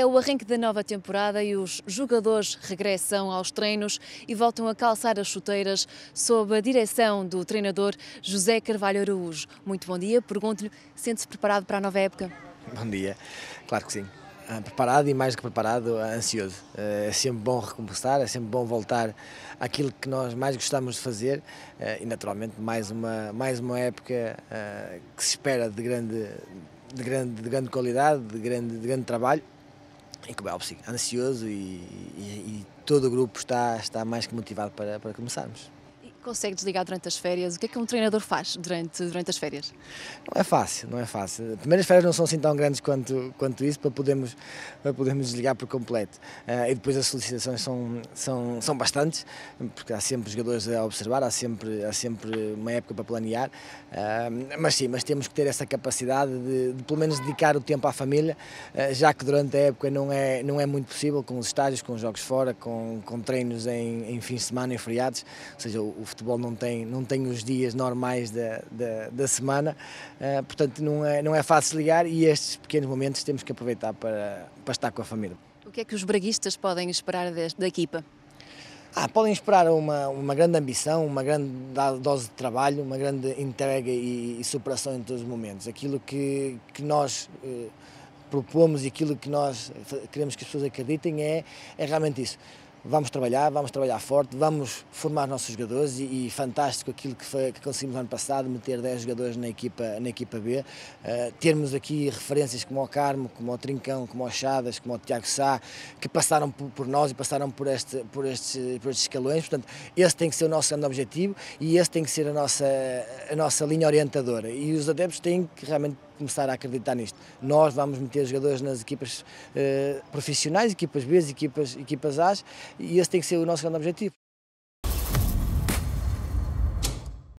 É o arranque da nova temporada e os jogadores regressam aos treinos e voltam a calçar as chuteiras sob a direção do treinador José Carvalho Araújo. Muito bom dia, pergunto-lhe, sente-se preparado para a nova época? Bom dia, claro que sim. Ah, preparado e mais do que preparado, ah, ansioso. Ah, é sempre bom recomeçar, é sempre bom voltar àquilo que nós mais gostamos de fazer e, naturalmente, mais uma, mais uma época que se espera de grande de grande, de grande qualidade, de grande, de grande trabalho em é Cobelpsing, é ansioso e, e, e, todo o grupo está, está mais que motivado para, para começarmos. Consegue desligar durante as férias? O que é que um treinador faz durante, durante as férias? Não é fácil, não é fácil. Primeiras férias não são assim tão grandes quanto, quanto isso para podermos, para podermos desligar por completo. Uh, e depois as solicitações são, são, são bastantes, porque há sempre jogadores a observar, há sempre, há sempre uma época para planear. Uh, mas sim, mas temos que ter essa capacidade de, de pelo menos dedicar o tempo à família, uh, já que durante a época não é, não é muito possível, com os estágios, com os jogos fora, com, com treinos em, em fins de semana, em feriados, ou seja, o futebol não tem, não tem os dias normais da, da, da semana, uh, portanto não é, não é fácil ligar e estes pequenos momentos temos que aproveitar para, para estar com a família. O que é que os braguistas podem esperar da equipa? Ah, podem esperar uma, uma grande ambição, uma grande dose de trabalho, uma grande entrega e, e superação em todos os momentos. Aquilo que, que nós eh, propomos e aquilo que nós queremos que as pessoas acreditem é, é realmente isso vamos trabalhar, vamos trabalhar forte, vamos formar nossos jogadores e, e fantástico aquilo que, foi, que conseguimos ano passado, meter 10 jogadores na equipa, na equipa B, uh, termos aqui referências como o Carmo, como o Trincão, como o Chadas, como o Tiago Sá, que passaram por, por nós e passaram por, este, por, estes, por estes escalões, portanto, esse tem que ser o nosso grande objetivo e esse tem que ser a nossa, a nossa linha orientadora e os adeptos têm que realmente começar a acreditar nisto. Nós vamos meter jogadores nas equipas eh, profissionais, equipas B, equipas, equipas A, e esse tem que ser o nosso grande objetivo.